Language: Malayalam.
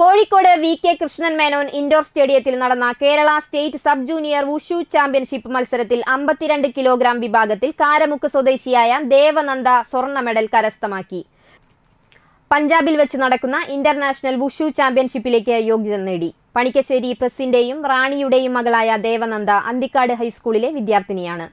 Kozhikode V K Krishnan Menon indoor സ്റ്റേഡിയത്തിൽ നടന്ന Kerala state sub junior wushu championship മത്സരത്തിൽ അമ്പത്തിരണ്ട് കിലോഗ്രാം വിഭാഗത്തിൽ കാരമുക്ക് സ്വദേശിയായ ദേവനന്ദ സ്വർണ്ണ മെഡൽ കരസ്ഥമാക്കി പഞ്ചാബിൽ വെച്ച് നടക്കുന്ന ഇന്റർനാഷണൽ വുഷു ചാമ്പ്യൻഷിപ്പിലേക്ക് യോഗ്യത നേടി പണിക്കശ്ശേരി പ്രസിന്റെയും റാണിയുടെയും മകളായ ദേവനന്ദ അന്തിക്കാട് ഹൈസ്കൂളിലെ വിദ്യാർത്ഥിനിയാണ്